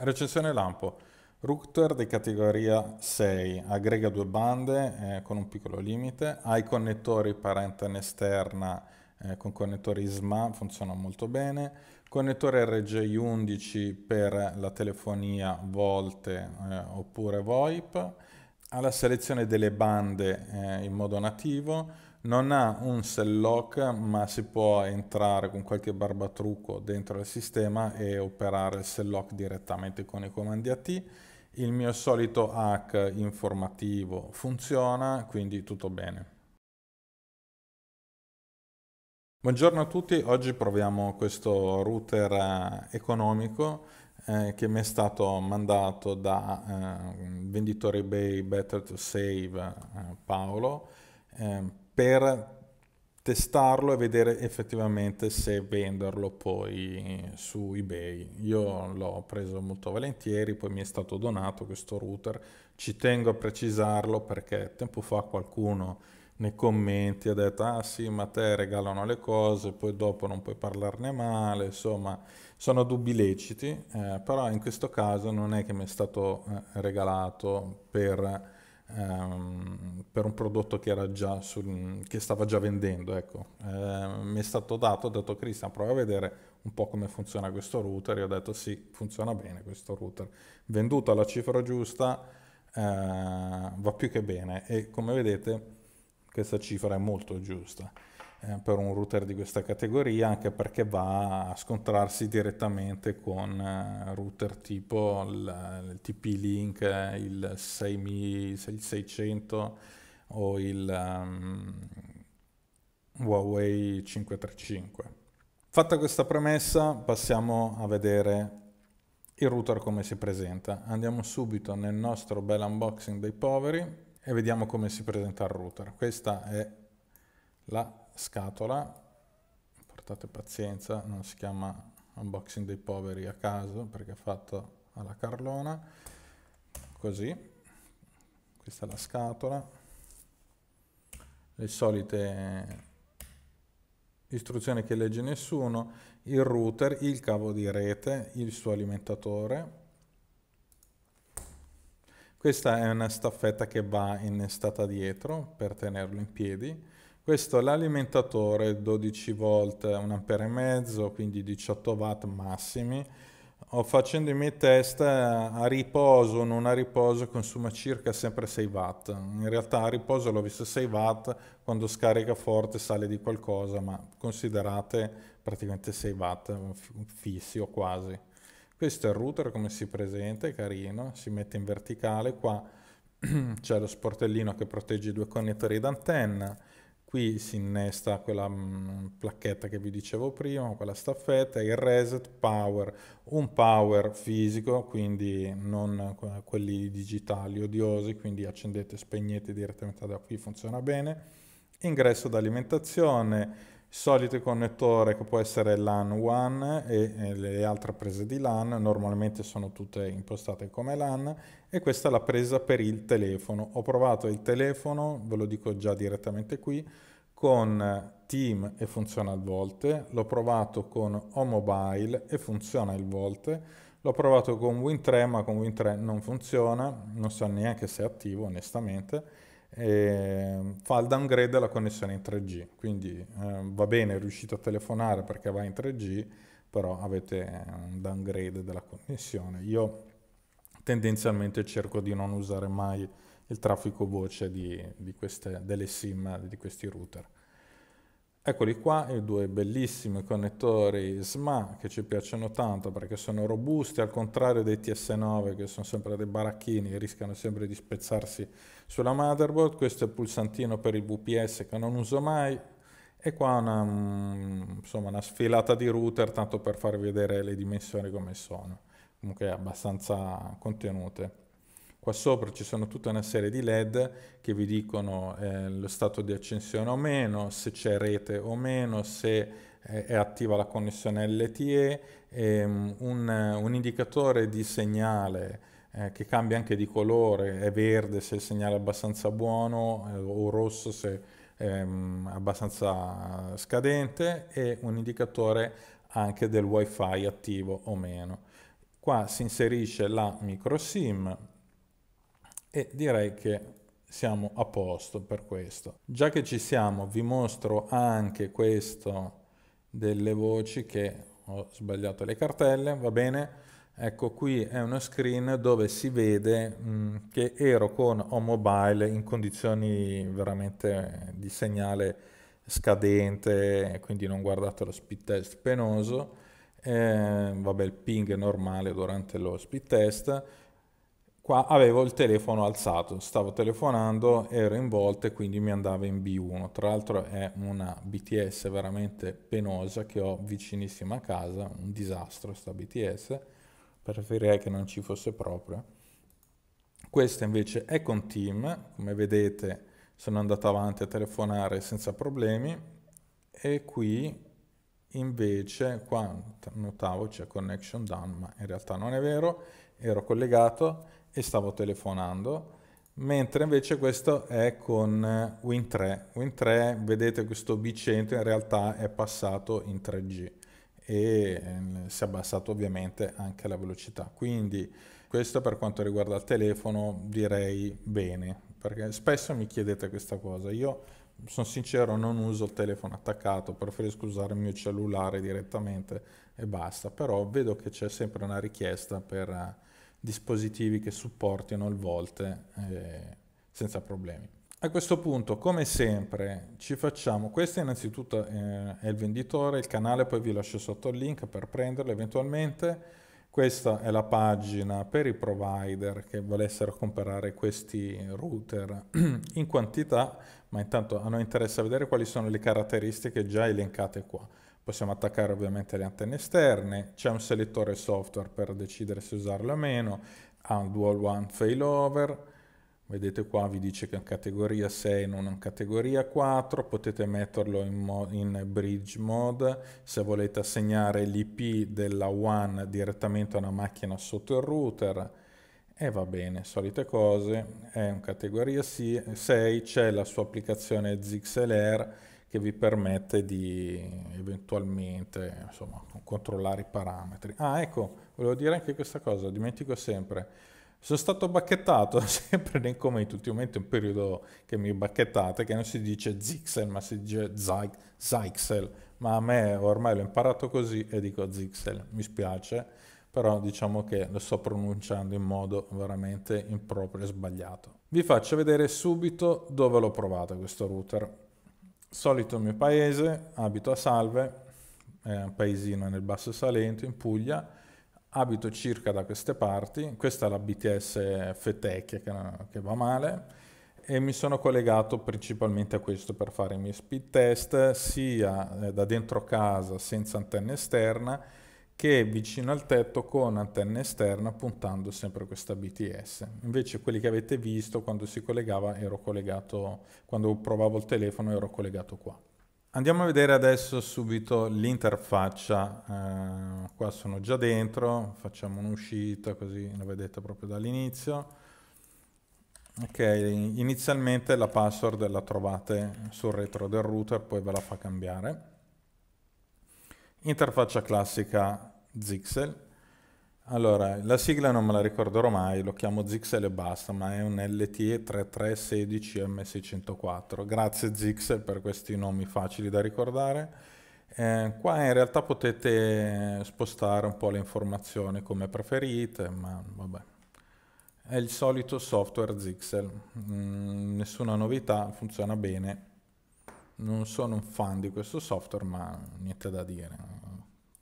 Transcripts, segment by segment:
Recensione Lampo. Ruptor di categoria 6, aggrega due bande eh, con un piccolo limite, ha i connettori per esterna eh, con connettori SMA, funziona molto bene, connettore RJ11 per la telefonia volte eh, oppure VoIP, ha la selezione delle bande eh, in modo nativo, non ha un cell lock ma si può entrare con qualche barbatrucco dentro il sistema e operare il cell lock direttamente con i comandi AT il mio solito hack informativo funziona quindi tutto bene Buongiorno a tutti, oggi proviamo questo router eh, economico eh, che mi è stato mandato da eh, venditore eBay Better to Save eh, Paolo ehm, per testarlo e vedere effettivamente se venderlo poi su eBay. Io l'ho preso molto volentieri, poi mi è stato donato questo router. Ci tengo a precisarlo perché tempo fa qualcuno nei commenti ha detto ah sì ma te regalano le cose poi dopo non puoi parlarne male insomma sono dubbi leciti eh, però in questo caso non è che mi è stato eh, regalato per ehm, per un prodotto che, sul, che, stava già vendendo. Ecco. Eh, mi è stato dato, ho detto Cristian prova a vedere un po' come funziona questo router, e ho detto sì, funziona bene questo router. Venduto alla cifra giusta eh, va più che bene e come vedete questa cifra è molto giusta. Eh, per un router di questa categoria, anche perché va a scontrarsi direttamente con eh, router tipo il, eh, il TP-Link, il 6600 o il um, Huawei 535. Fatta questa premessa, passiamo a vedere il router come si presenta. Andiamo subito nel nostro bel unboxing dei poveri e vediamo come si presenta il router. Questa è la scatola, portate pazienza, non si chiama unboxing dei poveri a caso perché è fatto alla carlona, così, questa è la scatola, le solite istruzioni che legge nessuno, il router, il cavo di rete, il suo alimentatore. Questa è una staffetta che va innestata dietro per tenerlo in piedi questo è l'alimentatore 12 volt, 1 mezzo, quindi 18 watt massimi. Ho facendo i miei test eh, a riposo, non a riposo, consuma circa sempre 6 watt. In realtà a riposo l'ho visto 6 watt, quando scarica forte sale di qualcosa, ma considerate praticamente 6 watt fissi o quasi. Questo è il router come si presenta, è carino, si mette in verticale, qua c'è lo sportellino che protegge i due connettori d'antenna Qui si innesta quella mm, placchetta che vi dicevo prima, quella staffetta, il reset power, un power fisico, quindi non quelli digitali odiosi, quindi accendete spegnete direttamente da qui, funziona bene. Ingresso d'alimentazione, solito connettore che può essere LAN 1 e, le altre prese di LAN, normalmente sono tutte impostate come LAN e questa è la presa per il telefono. Ho provato il telefono, ve lo dico già direttamente qui, con Team e funziona al volte, l'ho provato con Omobile e funziona al volte, l'ho provato con Win3 ma con Win3 non funziona, non so neanche se è attivo onestamente e fa il downgrade della connessione in 3G. Quindi eh, va bene, è riuscito a telefonare perché va in 3G, però avete eh, un downgrade della connessione. Io tendenzialmente cerco di non usare mai il traffico voce di, di queste, delle SIM di questi router. Eccoli qua i due bellissimi connettori SMA che ci piacciono tanto perché sono robusti, al contrario dei TS9 che sono sempre dei baracchini e rischiano sempre di spezzarsi sulla motherboard. Questo è il pulsantino per il VPS che non uso mai e qua una, mm, insomma, una sfilata di router tanto per farvi vedere le dimensioni come sono, comunque abbastanza contenute. Qua sopra ci sono tutta una serie di LED che vi dicono eh, lo stato di accensione o meno, se c'è rete o meno, se eh, è attiva la connessione LTE, ehm, un, un, indicatore di segnale eh, che cambia anche di colore, è verde se il segnale è abbastanza buono eh, o rosso se ehm, abbastanza scadente e un indicatore anche del wifi attivo o meno. Qua si inserisce la microSIM, e direi che siamo a posto per questo. Già che ci siamo vi mostro anche questo delle voci che ho sbagliato le cartelle, va bene? Ecco qui è uno screen dove si vede mh, mm, che ero con Omobile in condizioni veramente di segnale scadente, quindi non guardate lo speed test penoso, eh, vabbè il ping è normale durante lo speed test, Qua avevo il telefono alzato, stavo telefonando, ero in volta e quindi mi andava in B1. Tra l'altro è una BTS veramente penosa che ho vicinissima a casa, un disastro sta BTS, preferirei che non ci fosse proprio. Questa invece è con Team, come vedete sono andato avanti a telefonare senza problemi e qui invece, qua notavo c'è connection down, ma in realtà non è vero, ero collegato e stavo telefonando, mentre invece questo è con Win3. Eh, Win3, vedete questo bicentro, in realtà è passato in 3G e eh, si è abbassato ovviamente anche la velocità. Quindi questo per quanto riguarda il telefono direi bene, perché spesso mi chiedete questa cosa. Io sono sincero, non uso il telefono attaccato, preferisco usare il mio cellulare direttamente e basta, però vedo che c'è sempre una richiesta per eh, dispositivi che supportino il volte eh, senza problemi. A questo punto, come sempre, ci facciamo, questo innanzitutto eh, è il venditore, il canale, poi vi lascio sotto il link per prenderlo eventualmente. Questa è la pagina per i provider che volessero comprare questi router in quantità, ma intanto a noi interessa vedere quali sono le caratteristiche già elencate qua. Possiamo attaccare ovviamente le antenne esterne, c'è un selettore software per decidere se usarlo o meno, ha un dual one failover, vedete qua vi dice che è in categoria 6 non in categoria 4, potete metterlo in, in bridge mode, se volete assegnare l'IP della one direttamente a una macchina sotto il router, e va bene, solite cose, è in categoria 6, c'è la sua applicazione ZXLR, che vi permette di eventualmente insomma, controllare i parametri. Ah, ecco, volevo dire anche questa cosa, dimentico sempre. Sono stato bacchettato sempre nei commenti, ultimamente è un periodo che mi bacchettate, che non si dice Zixel ma si dice Zixel, ma a me ormai l'ho imparato così e dico Zixel, mi spiace, però diciamo che lo sto pronunciando in modo veramente improprio e sbagliato. Vi faccio vedere subito dove l'ho provato questo router solito mio paese, abito a Salve, è un paesino nel Basso Salento, in Puglia, abito circa da queste parti, questa è la BTS Fetecchia che, che va male, e mi sono collegato principalmente a questo per fare i miei speed test, sia eh, da dentro casa senza antenna esterna, che è vicino al tetto con antenna esterna puntando sempre questa BTS. Invece quelli che avete visto quando si collegava ero collegato, quando provavo il telefono ero collegato qua. Andiamo a vedere adesso subito l'interfaccia, eh, qua sono già dentro, facciamo un'uscita così la vedete proprio dall'inizio. Ok, inizialmente la password la trovate sul retro del router, poi ve la fa cambiare interfaccia classica Zixel. Allora, la sigla non me la ricorderò mai, lo chiamo Zixel e basta, ma è un LTE 3316M604. Grazie Zixel per questi nomi facili da ricordare. Eh, qua in realtà potete spostare un po' le informazioni come preferite, ma vabbè. È il solito software Zixel, mm, nessuna novità, funziona bene. Non sono un fan di questo software, ma niente da dire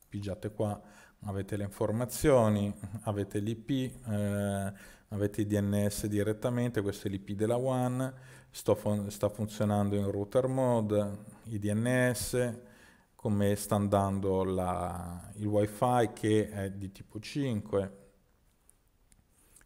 pigiate qua, avete le informazioni, avete l'IP, eh, avete il DNS direttamente, questo è l'IP della WAN, fun sta funzionando in router mode, i DNS, come sta andando la, il wifi che è di tipo 5,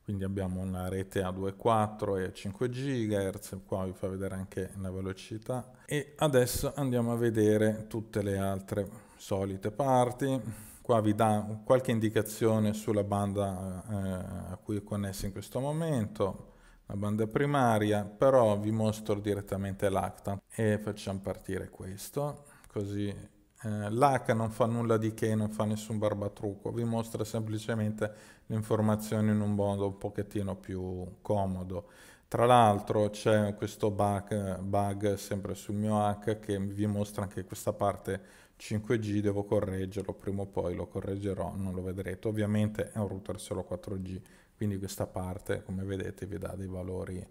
quindi abbiamo una rete a 2,4 e 5 GHz, qua vi fa vedere anche la velocità e adesso andiamo a vedere tutte le altre solite parti, qua vi dà qualche indicazione sulla banda eh, a cui è connessa in questo momento, la banda primaria, però vi mostro direttamente l'ACTA e facciamo partire questo, così eh, l'ACTA non fa nulla di che, non fa nessun barbatrucco, vi mostra semplicemente le informazioni in un modo un pochettino più comodo. Tra l'altro c'è questo bug, bug sempre sul mio hack che vi mostra anche questa parte 5G devo correggerlo, prima o poi lo correggerò, non lo vedrete. Ovviamente è un router solo 4G, quindi questa parte, come vedete, vi dà dei valori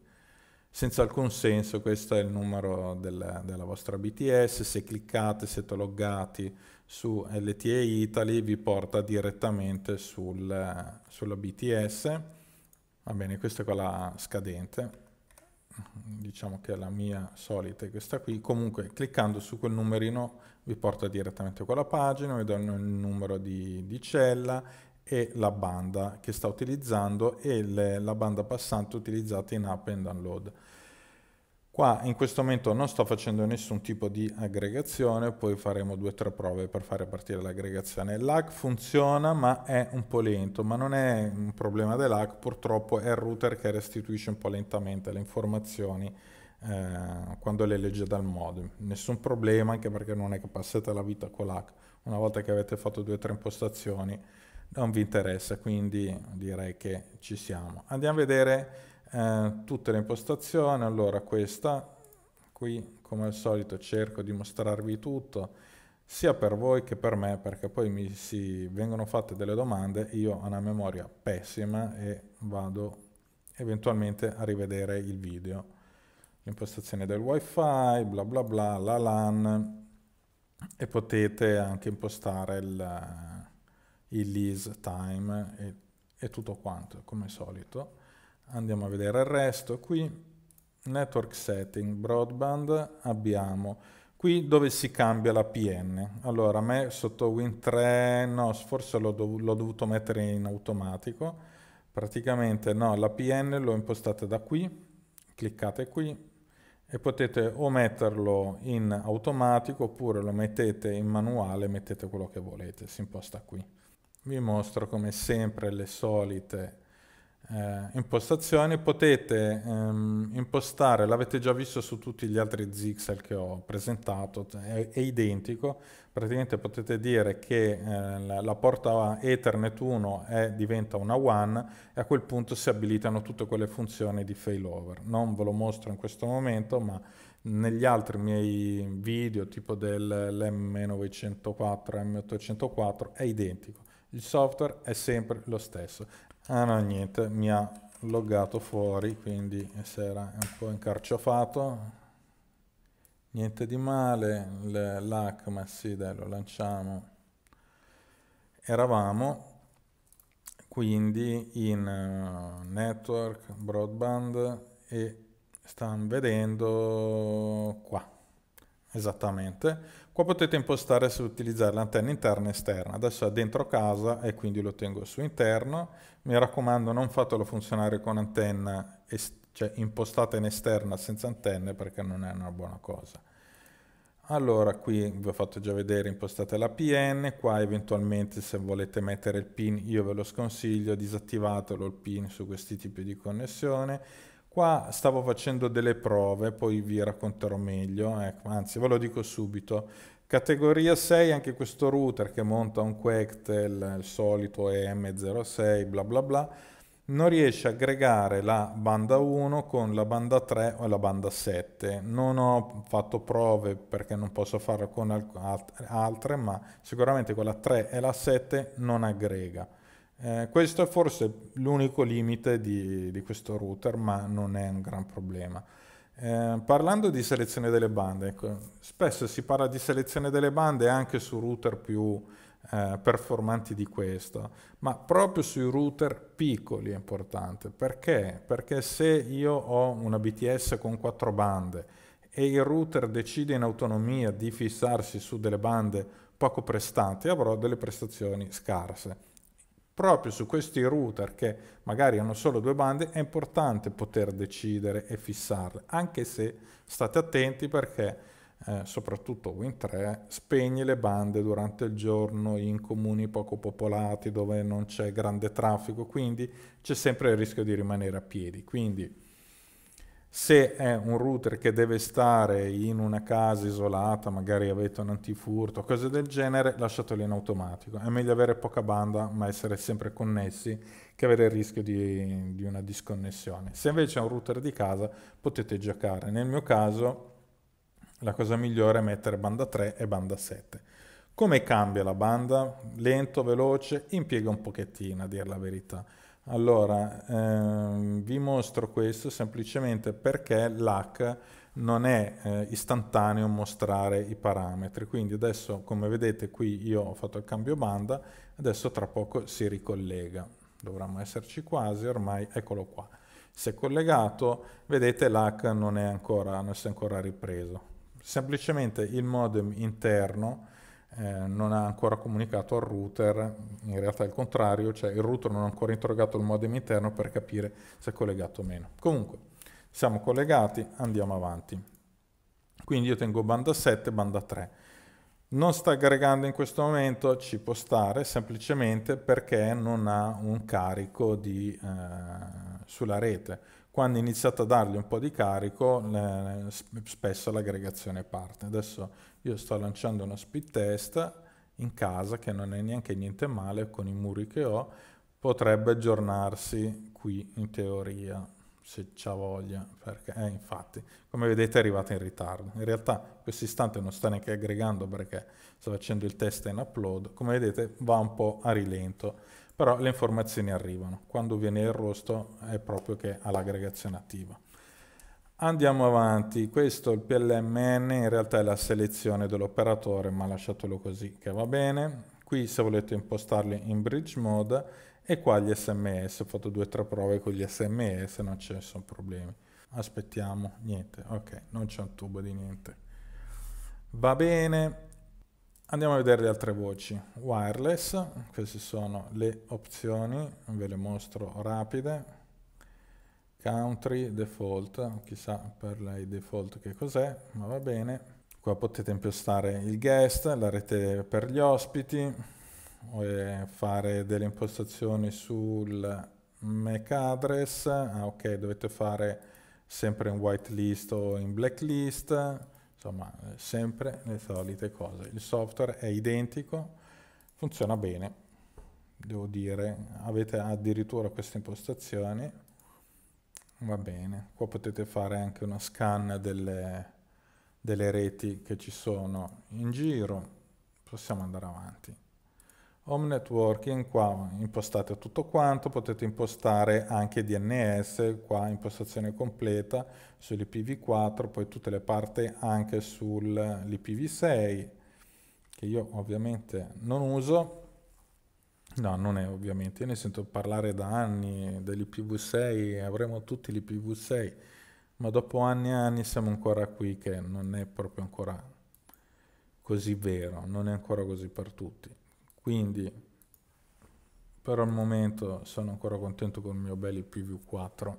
senza alcun senso. Questo è il numero del, della vostra BTS, se cliccate, siete loggati su LTE Italy, vi porta direttamente sul, sulla BTS. Va bene, questa è quella scadente, diciamo che è la mia solita è questa qui, comunque cliccando su quel numerino vi porta direttamente a quella pagina, vi danno il numero di, di cella e la banda che sta utilizzando e le, la banda passante utilizzata in app and download. Qua in questo momento non sto facendo nessun tipo di aggregazione, poi faremo due o tre prove per fare partire l'aggregazione. L'hack funziona ma è un po' lento, ma non è un problema dell'hack, purtroppo è il router che restituisce un po' lentamente le informazioni eh, quando le legge dal modem. Nessun problema anche perché non è che passate la vita con l'hack. Una volta che avete fatto due o tre impostazioni non vi interessa, quindi direi che ci siamo. Andiamo a vedere eh, tutte le impostazioni, allora questa qui come al solito cerco di mostrarvi tutto sia per voi che per me perché poi mi si vengono fatte delle domande io ho una memoria pessima e vado eventualmente a rivedere il video l'impostazione del wifi bla bla bla la LAN e potete anche impostare il, il lease time e, e tutto quanto come al solito andiamo a vedere il resto qui network setting broadband abbiamo qui dove si cambia la PN allora a me sotto Win 3 no forse l'ho, dov dovuto mettere in automatico praticamente no la PN l'ho impostata da qui cliccate qui e potete o metterlo in automatico oppure lo mettete in manuale mettete quello che volete si imposta qui vi mostro come sempre le solite eh, impostazioni potete ehm, impostare, l'avete già visto su tutti gli altri Zixel che ho presentato, è, è identico, praticamente potete dire che eh, la, porta Ethernet 1 è, diventa una one e a quel punto si abilitano tutte quelle funzioni di failover. Non ve lo mostro in questo momento, ma negli altri miei video, tipo dell'M904, M804, è identico. Il software è sempre lo stesso. Ah no, niente, mi ha loggato fuori, quindi si era un po' incarciofato. Niente di male, l'hack, ma sì, dai, lo lanciamo. Eravamo quindi in eh, network, broadband e stanno vedendo qua, esattamente. Qua potete impostare se utilizzare l'antenna interna e esterna. Adesso è dentro casa e quindi lo tengo su interno. Mi raccomando non fatelo funzionare con antenna, cioè impostata in esterna senza antenne perché non è una buona cosa. Allora qui vi ho fatto già vedere impostate la PN, qua eventualmente se volete mettere il pin io ve lo sconsiglio, disattivatelo il pin su questi tipi di connessione Qua stavo facendo delle prove, poi vi racconterò meglio, ecco, anzi ve lo dico subito. Categoria 6, anche questo router che monta un Quectel, il solito EM06, bla bla bla, non riesce a aggregare la banda 1 con la banda 3 o la banda 7. Non ho fatto prove perché non posso farlo con altre, ma sicuramente con la 3 e la 7 non aggrega. Eh, questo è forse l'unico limite di, di, questo router, ma non è un gran problema. Eh, parlando di selezione delle bande, ecco, spesso si parla di selezione delle bande anche su router più eh, performanti di questo, ma proprio sui router piccoli è importante. Perché? Perché se io ho una BTS con quattro bande e il router decide in autonomia di fissarsi su delle bande poco prestanti, avrò delle prestazioni scarse proprio su questi router che magari hanno solo due bande è importante poter decidere e fissarle, anche se state attenti perché eh, soprattutto Win3 spegne le bande durante il giorno in comuni poco popolati dove non c'è grande traffico, quindi c'è sempre il rischio di rimanere a piedi. Quindi se è un router che deve stare in una casa isolata, magari avete un antifurto, cose del genere, lasciatelo in automatico. È meglio avere poca banda ma essere sempre connessi che avere il rischio di, di una disconnessione. Se invece è un router di casa potete giocare. Nel mio caso la cosa migliore è mettere banda 3 e banda 7. Come cambia la banda? Lento, veloce? Impiega un pochettino a dire la verità allora, ehm, vi mostro questo semplicemente perché l'hack non è eh, istantaneo mostrare i parametri. Quindi adesso, come vedete qui, io ho fatto il cambio banda, adesso tra poco si ricollega. Dovremmo esserci quasi, ormai eccolo qua. Si è collegato, vedete l'hack non, non, si è ancora ripreso. Semplicemente il modem interno eh, non ha ancora comunicato al router, in realtà è il contrario, cioè il router non ha ancora interrogato il modem interno per capire se è collegato o meno. Comunque, siamo collegati, andiamo avanti. Quindi io tengo banda 7, banda 3. Non sta aggregando in questo momento, ci può stare semplicemente perché non ha un carico di, eh, sulla rete quando iniziate a dargli un po' di carico, le, spesso l'aggregazione parte. Adesso io sto lanciando uno speed test in casa, che non è neanche niente male, con i muri che ho, potrebbe aggiornarsi qui in teoria, se c'ha voglia, perché eh, infatti, come vedete è arrivato in ritardo. In realtà in questo istante non sta neanche aggregando perché sto facendo il test in upload, come vedete va un po' a rilento però le informazioni arrivano. Quando viene il rosto è proprio che ha l'aggregazione attiva. Andiamo avanti, questo il PLMN in realtà è la selezione dell'operatore, ma lasciatelo così che va bene. Qui se volete impostarli in bridge mode e qua gli sms, ho fatto due o tre prove con gli sms, non ci sono problemi. Aspettiamo, niente, ok, non c'è un tubo di niente. Va bene, Andiamo a vedere le altre voci. Wireless, queste sono le opzioni, ve le mostro rapide. Country, default, chissà per lei default che cos'è, ma va bene. Qua potete impostare il guest, la rete per gli ospiti, eh, fare delle impostazioni sul MAC address. Ah ok, dovete fare sempre in whitelist o in blacklist insomma eh, sempre le solite cose. Il software è identico, funziona bene, devo dire, avete addirittura queste impostazioni, va bene, qua potete fare anche uno scan delle, delle reti che ci sono in giro, possiamo andare avanti home networking qua impostate tutto quanto potete impostare anche DNS qua impostazione completa sull'IPv4 poi tutte le parti anche sull'IPv6 che io ovviamente non uso no non è ovviamente io ne sento parlare da anni dell'IPv6 avremo tutti l'IPv6 ma dopo anni e anni siamo ancora qui che non è proprio ancora così vero non è ancora così per tutti quindi per il momento sono ancora contento con il mio Belly Preview 4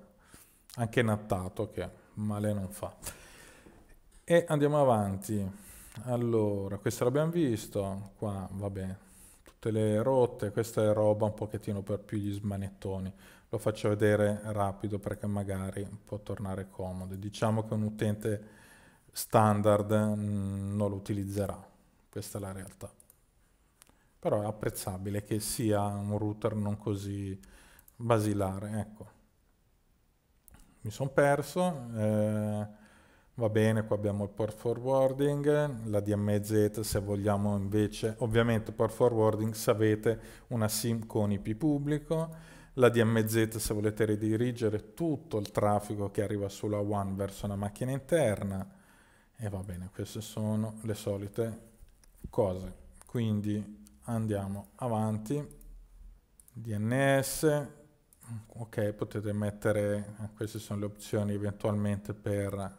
anche nattato che male non fa e andiamo avanti allora questo l'abbiamo visto qua vabbè tutte le rotte questa è roba un pochettino per più gli smanettoni lo faccio vedere rapido perché magari può tornare comodo diciamo che un utente standard mm, non lo utilizzerà questa è la realtà però è apprezzabile che sia un router non così basilare. Ecco. Mi sono perso, eh, va bene, qua abbiamo il port forwarding, la DMZ se vogliamo invece, ovviamente port forwarding se avete una SIM con IP pubblico, la DMZ se volete redirigere tutto il traffico che arriva sulla one verso una macchina interna e va bene, queste sono le solite cose. Quindi andiamo avanti DNS ok potete mettere queste sono le opzioni eventualmente per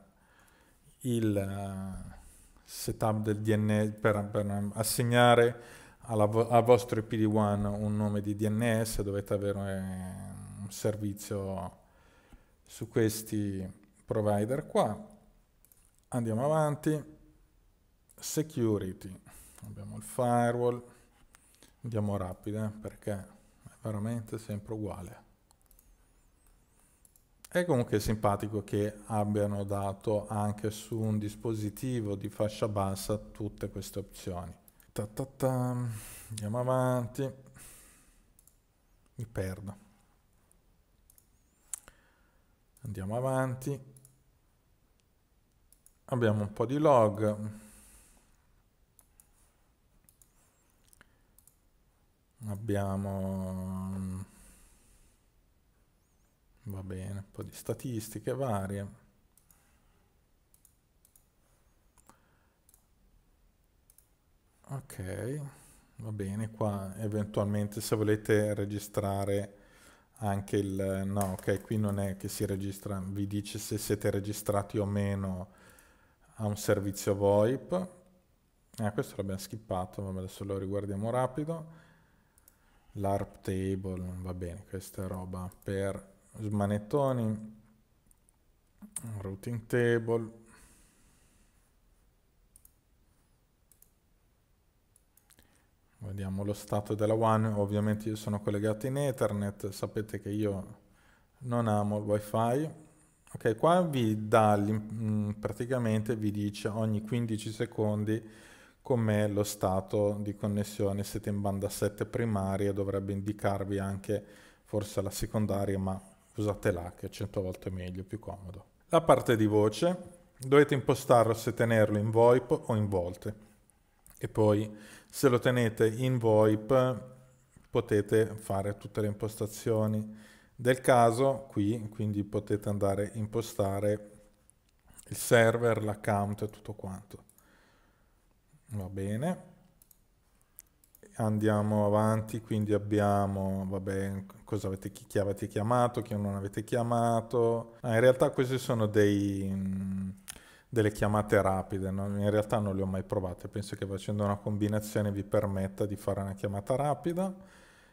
il eh, setup del DNS per, per assegnare alla vo al vostro PD1 un nome di DNS dovete avere eh, un servizio su questi provider qua andiamo avanti security abbiamo il firewall andiamo rapida eh, perché è veramente sempre uguale è comunque simpatico che abbiano dato anche su un dispositivo di fascia bassa tutte queste opzioni ta ta ta. andiamo avanti mi perdo andiamo avanti abbiamo un po' di log abbiamo mm, va bene, un po' di statistiche varie. Ok, va bene, qua eventualmente se volete registrare anche il... no, ok, qui non è che si registra, vi dice se siete registrati o meno a un servizio VoIP. Ah, eh, questo l'abbiamo skippato, vabbè adesso lo riguardiamo rapido l'ARP table, va bene, questa è roba per smanettoni, routing table, vediamo lo stato della one, ovviamente io sono collegato in Ethernet, sapete che io non amo il wifi, ok qua vi dà mm, praticamente vi dice ogni 15 secondi come lo stato di connessione siete in banda 7 primaria dovrebbe indicarvi anche forse la secondaria ma usate la che è 100 volte meglio, più comodo. La parte di voce dovete impostarlo se tenerlo in VoIP o in Volte e poi se lo tenete in VoIP potete fare tutte le impostazioni del caso qui, quindi potete andare a impostare il server, l'account e tutto quanto va bene andiamo avanti quindi abbiamo vabbè cosa avete chi, chi avete chiamato chi non avete chiamato ah, in realtà queste sono dei delle chiamate rapide, no? in realtà non le ho mai provate, penso che facendo una combinazione vi permetta di fare una chiamata rapida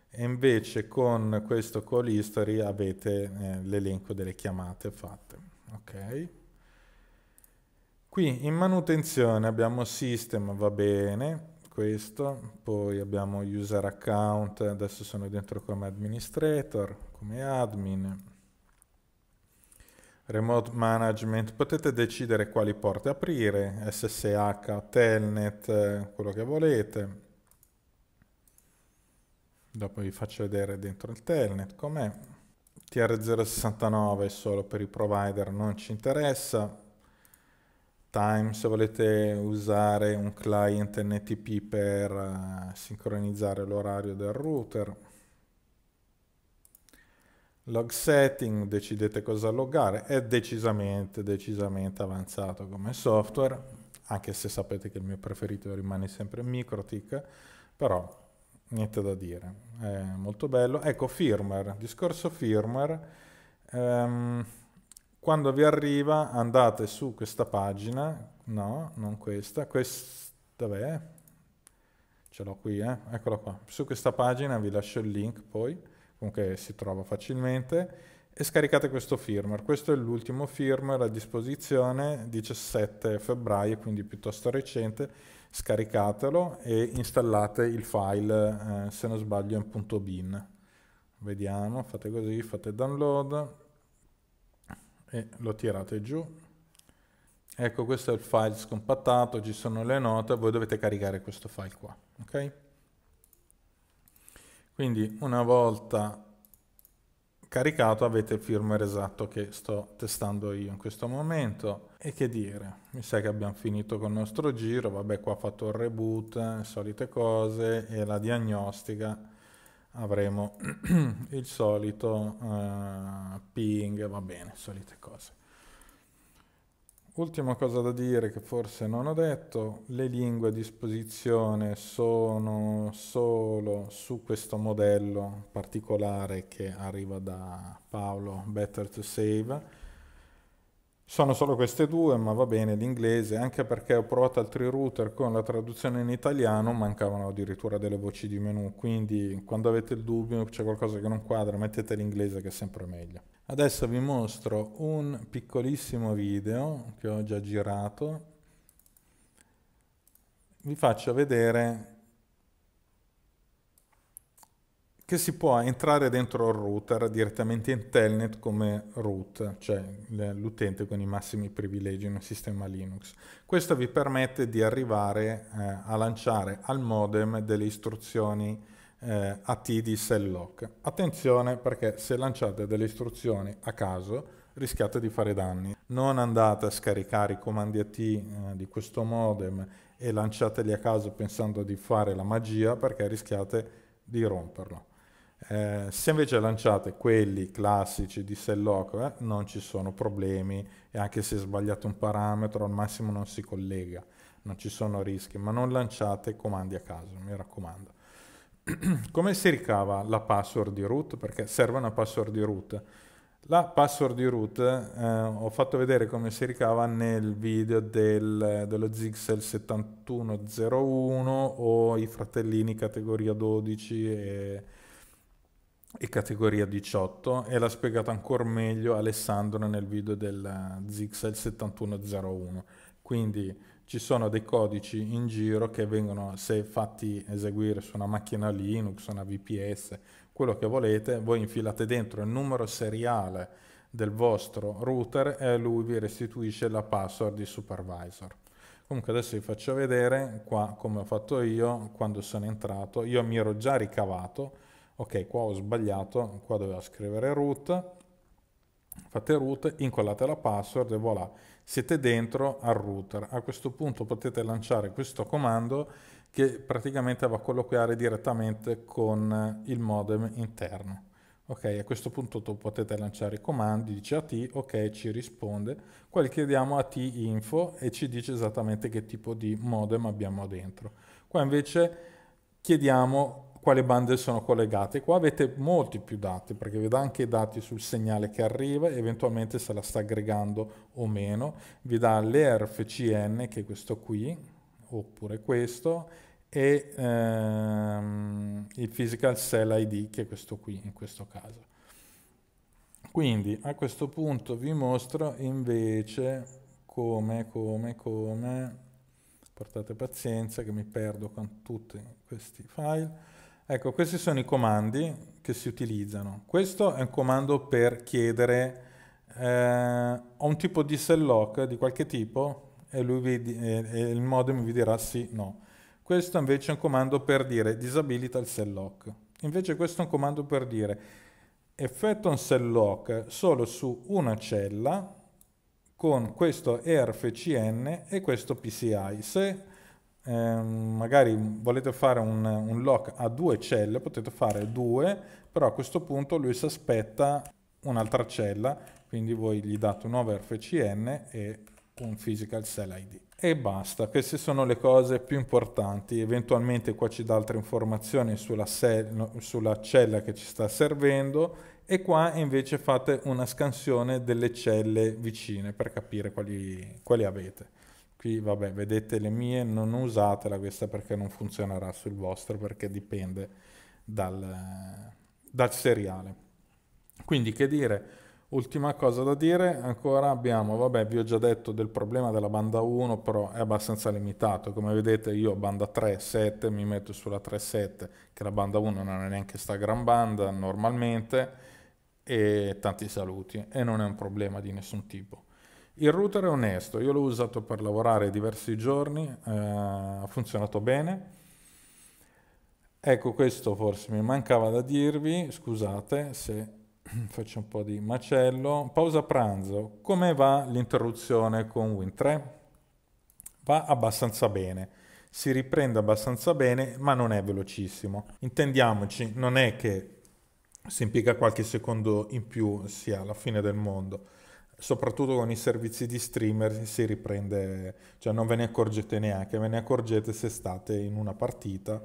e invece con questo call history avete eh, l'elenco delle chiamate fatte. ok Qui in manutenzione abbiamo system, va bene, questo, poi abbiamo user account, adesso sono dentro come administrator, come admin, remote management, potete decidere quali porte aprire, SSH, telnet, quello che volete. Dopo vi faccio vedere dentro il telnet com'è. TR069 solo per i provider, non ci interessa FaceTime, se volete usare un client NTP per eh, sincronizzare l'orario del router. Log setting, decidete cosa loggare, è decisamente, decisamente avanzato come software, anche se sapete che il mio preferito rimane sempre MikroTik, però niente da dire, è molto bello. Ecco, firmware, discorso firmware. Um, quando vi arriva andate su questa pagina, no, non questa, questa, dov'è? Ce l'ho qui, eh? eccola qua. Su questa pagina vi lascio il link poi, comunque si trova facilmente, e scaricate questo firmware. Questo è l'ultimo firmware a disposizione, 17 febbraio, quindi piuttosto recente. Scaricatelo e installate il file, eh, se non sbaglio, in .bin. Vediamo, fate così, fate download e lo tirate giù. Ecco, questo è il file scompattato, ci sono le note, voi dovete caricare questo file qua, ok? Quindi una volta caricato avete il firmware esatto che sto testando io in questo momento. E che dire, mi sa che abbiamo finito con il nostro giro, vabbè qua ho fatto il reboot, le eh, solite cose e la diagnostica avremo il solito uh, ping, va bene, solite cose. Ultima cosa da dire che forse non ho detto, le lingue a disposizione sono solo su questo modello particolare che arriva da Paolo, Better to Save, sono solo queste due, ma va bene l'inglese, anche perché ho provato altri router con la traduzione in italiano, mancavano addirittura delle voci di menu, quindi quando avete il dubbio, c'è qualcosa che non quadra, mettete l'inglese che è sempre meglio. Adesso vi mostro un piccolissimo video che ho già girato, vi faccio vedere che si può entrare dentro il router direttamente in telnet come root, cioè l'utente con i massimi privilegi in un sistema Linux. Questo vi permette di arrivare eh, a lanciare al modem delle istruzioni eh, AT di cell lock. Attenzione perché se lanciate delle istruzioni a caso rischiate di fare danni. Non andate a scaricare i comandi AT eh, di questo modem e lanciateli a caso pensando di fare la magia perché rischiate di romperlo. Eh, se invece lanciate quelli classici di Selloco, eh, non ci sono problemi e anche se sbagliate un parametro al massimo non si collega, non ci sono rischi, ma non lanciate comandi a caso, mi raccomando. Come si ricava la password di root? Perché serve una password di root. La password di root eh, ho fatto vedere come si ricava nel video del, dello Zixel 7101 o i fratellini categoria 12 e e categoria 18 e l'ha spiegato ancora meglio Alessandro nel video del Zixel 7101. Quindi ci sono dei codici in giro che vengono, se fatti eseguire su una macchina Linux, una VPS, quello che volete, voi infilate dentro il numero seriale del vostro router e lui vi restituisce la password di supervisor. Comunque adesso vi faccio vedere qua come ho fatto io quando sono entrato. Io mi ero già ricavato ok qua ho sbagliato, qua doveva scrivere root, fate root, incollate la password e voilà, siete dentro al router. A questo punto potete lanciare questo comando che praticamente va a colloquiare direttamente con il modem interno. Ok, a questo punto potete lanciare i comandi, dice AT, ok, ci risponde. Poi chiediamo AT info e ci dice esattamente che tipo di modem abbiamo dentro. Qua invece chiediamo quali bande sono collegate. Qua avete molti più dati perché vi dà anche i dati sul segnale che arriva e eventualmente se la sta aggregando o meno. Vi dà l'ERFCN che è questo qui oppure questo e ehm, il Physical Cell ID che è questo qui in questo caso. Quindi a questo punto vi mostro invece come, come, come, portate pazienza che mi perdo con tutti questi file, Ecco, questi sono i comandi che si utilizzano. Questo è un comando per chiedere eh, ho un tipo di cell lock di qualche tipo e, vi, eh, e il modem vi dirà sì, o no. Questo invece è un comando per dire disabilita il cell lock. Invece questo è un comando per dire effettua un cell lock solo su una cella con questo ERFCN e questo PCI. Se Ehm, magari volete fare un, un lock a due celle, potete fare due, però a questo punto lui si aspetta un'altra cella, quindi voi gli date un overfcn e un physical cell id. E basta, queste sono le cose più importanti, eventualmente qua ci dà altre informazioni sulla, cell sulla cella che ci sta servendo e qua invece fate una scansione delle celle vicine per capire quali, quali avete qui vabbè vedete le mie non usatela questa perché non funzionerà sul vostro perché dipende dal, dal seriale quindi che dire ultima cosa da dire ancora abbiamo vabbè vi ho già detto del problema della banda 1 però è abbastanza limitato come vedete io ho banda 3 7 mi metto sulla 3 7 che la banda 1 non è neanche sta gran banda normalmente e tanti saluti e non è un problema di nessun tipo il router è onesto, io l'ho usato per lavorare diversi giorni, eh, ha funzionato bene. Ecco, questo forse mi mancava da dirvi, scusate se faccio un po' di macello. Pausa pranzo, come va l'interruzione con Win3? Va abbastanza bene, si riprende abbastanza bene, ma non è velocissimo. Intendiamoci, non è che si impiega qualche secondo in più sia la fine del mondo soprattutto con i servizi di streamer si riprende, cioè non ve ne accorgete neanche, ve ne accorgete se state in una partita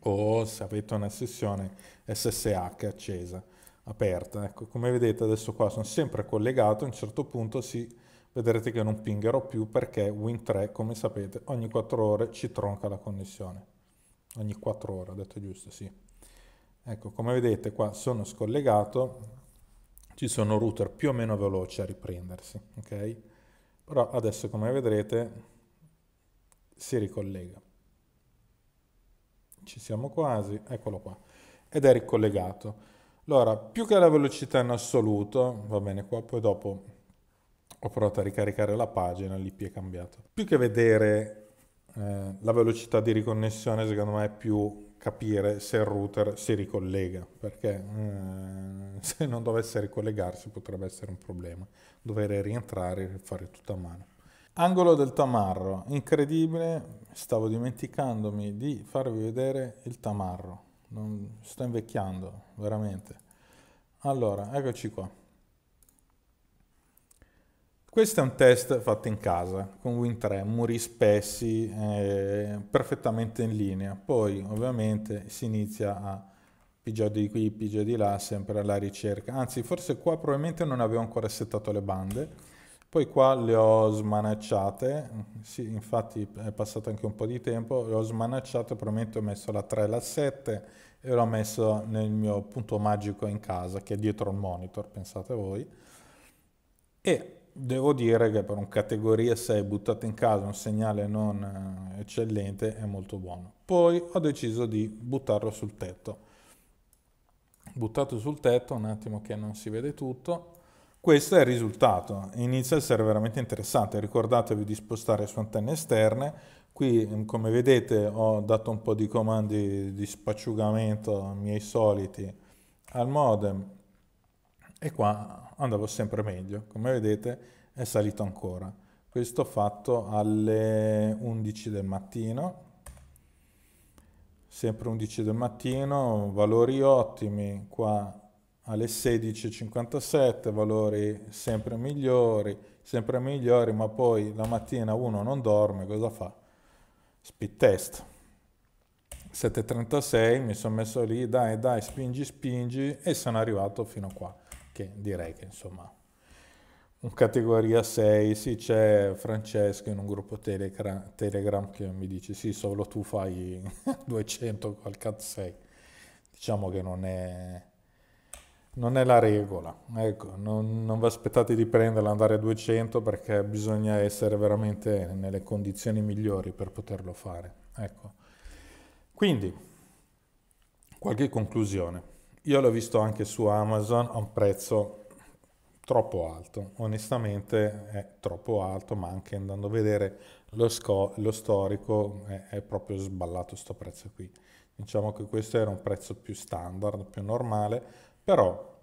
o se avete una sessione SSH accesa, aperta. Ecco, come vedete adesso qua sono sempre collegato, a un certo punto si, vedrete che non pingherò più perché Win3, come sapete, ogni 4 ore ci tronca la connessione. Ogni 4 ore, ho detto giusto, sì. Ecco, come vedete qua sono scollegato, ci sono router più o meno veloci a riprendersi, ok? Però adesso come vedrete si ricollega. Ci siamo quasi, eccolo qua. Ed è ricollegato. Allora, più che la velocità in assoluto, va bene qua, poi dopo ho provato a ricaricare la pagina, l'IP è cambiato. Più che vedere eh, la velocità di riconnessione, secondo me è più capire se il router si ricollega, perché eh, se non dovesse ricollegarsi potrebbe essere un problema, dover rientrare e fare tutto a mano. Angolo del tamarro, incredibile, stavo dimenticandomi di farvi vedere il tamarro, non, sto invecchiando veramente. Allora, eccoci qua. Questo è un test fatto in casa con Win3, muri spessi, eh, perfettamente in linea. Poi ovviamente si inizia a pigia di qui, pigia di là, sempre alla ricerca. Anzi, forse qua probabilmente non avevo ancora settato le bande. Poi qua le ho smanacciate, sì, infatti è passato anche un po' di tempo, le ho smanacciate, probabilmente ho messo la 3 e la 7 e l'ho messo nel mio punto magico in casa, che è dietro il monitor, pensate voi. E devo dire che per un categoria 6 buttato in casa un segnale non eh, eccellente è molto buono. Poi ho deciso di buttarlo sul tetto. Buttato sul tetto, un attimo che non si vede tutto. Questo è il risultato, inizia a essere veramente interessante, ricordatevi di spostare su antenne esterne, qui mm, come vedete ho dato un po' di comandi di spacciugamento miei soliti al modem, e qua andavo sempre meglio. Come vedete è salito ancora. Questo ho fatto alle 11 del mattino, sempre 11 del mattino, valori ottimi, qua alle 16.57 valori sempre migliori, sempre migliori, ma poi la mattina uno non dorme, cosa fa? Speed test. 7.36 mi sono messo lì, dai dai, spingi, spingi e sono arrivato fino a qua che direi che insomma un categoria 6, sì c'è Francesco in un gruppo telegram, telegram, che mi dice sì solo tu fai 200 col cat 6, diciamo che non è, non è la regola, ecco, non, non vi aspettate di prenderla andare a 200 perché bisogna essere veramente nelle condizioni migliori per poterlo fare, ecco. Quindi, qualche conclusione. Io l'ho visto anche su Amazon a un prezzo troppo alto, onestamente è troppo alto, ma anche andando a vedere lo, sco- lo storico è, è, proprio sballato questo prezzo qui. Diciamo che questo era un prezzo più standard, più normale, però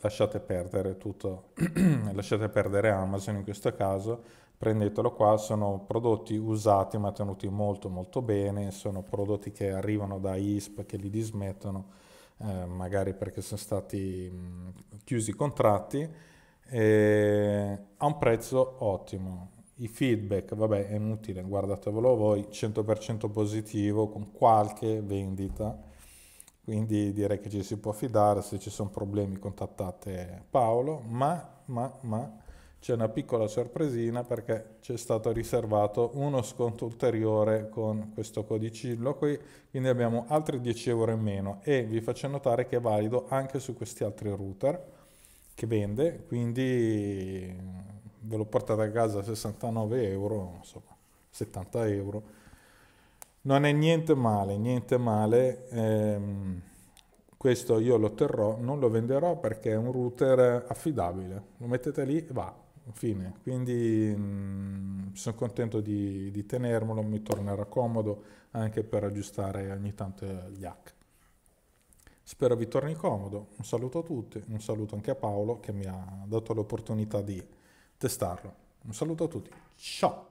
lasciate perdere tutto, lasciate perdere Amazon in questo caso, prendetelo qua, sono prodotti usati ma tenuti molto molto bene, sono prodotti che arrivano da ISP che li dismettono eh, magari perché sono stati chiusi i contratti, eh, a un prezzo ottimo. I feedback, vabbè, è inutile, guardatevelo voi, 100% positivo con qualche vendita, quindi direi che ci si può fidare, se ci sono problemi contattate Paolo, ma, ma, ma c'è una piccola sorpresina perché c'è stato riservato uno sconto ulteriore con questo codicillo qui, quindi abbiamo altri 10 euro in meno e vi faccio notare che è valido anche su questi altri router che vende, quindi ve lo portate a casa a 69 euro, insomma 70 euro. Non è niente male, niente male. Ehm, questo io lo terrò, non lo venderò perché è un router affidabile. Lo mettete lì e va, Fine. Quindi mh, sono contento di, di, tenermelo, mi tornerà comodo anche per aggiustare ogni tanto gli hack. Spero vi torni comodo, un saluto a tutti, un saluto anche a Paolo che mi ha dato l'opportunità di testarlo. Un saluto a tutti, ciao!